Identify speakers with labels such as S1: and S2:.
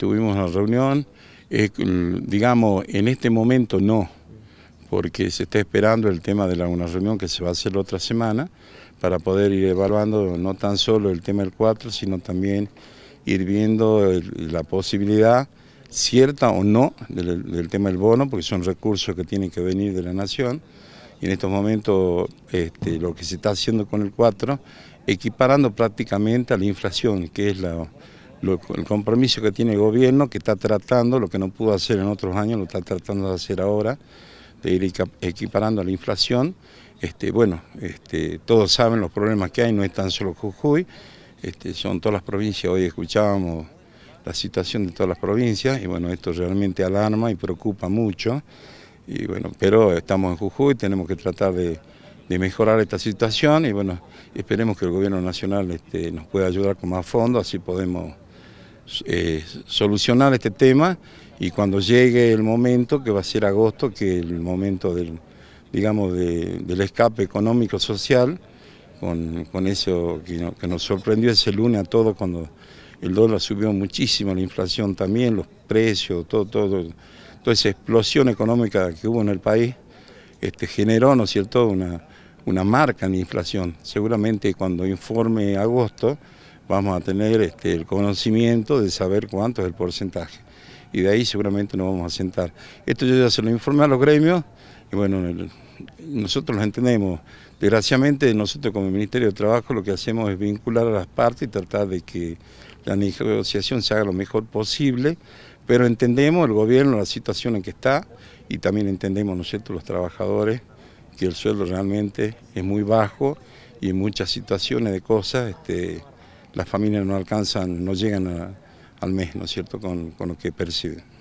S1: Tuvimos una reunión, eh, mm, digamos, en este momento no, porque se está esperando el tema de la, una reunión que se va a hacer la otra semana para poder ir evaluando no tan solo el tema del 4, sino también ir viendo la posibilidad cierta o no del, tema del bono, porque son recursos que tienen que venir de la nación, y en estos momentos este, lo que se está haciendo con el 4, equiparando prácticamente a la inflación, que es la el compromiso que tiene el gobierno, que está tratando, lo que no pudo hacer en otros años, lo está tratando de hacer ahora, de ir equiparando a la inflación. Este, bueno, este, todos saben los problemas que hay, no es tan solo Jujuy, este, son todas las provincias, hoy escuchábamos la situación de todas las provincias y bueno, esto realmente alarma y preocupa mucho. Y bueno, pero estamos en Jujuy, tenemos que tratar de, mejorar esta situación y bueno, esperemos que el gobierno nacional este, nos pueda ayudar con más fondos, así podemos eh, solucionar este tema y cuando llegue el momento, que va a ser agosto, que es el momento del, digamos, del escape económico-social, con, eso que, nos sorprendió ese lunes a todos cuando el dólar subió muchísimo, la inflación también, los precios, todo, todo, toda esa explosión económica que hubo en el país, este, generó, ¿no cierto?, una, una marca en inflación. Seguramente cuando informe agosto, vamos a tener este, el conocimiento de saber cuánto es el porcentaje. Y de ahí seguramente nos vamos a sentar. Esto yo ya se lo informé a los gremios y bueno, nosotros lo entendemos. Desgraciadamente nosotros como Ministerio de Trabajo lo que hacemos es vincular a las partes y tratar de que la negociación se haga lo mejor posible, pero entendemos el gobierno, la situación en que está y también entendemos nosotros los trabajadores que el sueldo realmente es muy bajo y en muchas situaciones de cosas este, las familias no alcanzan, no llegan al mes, ¿no es cierto?, con lo que perciben.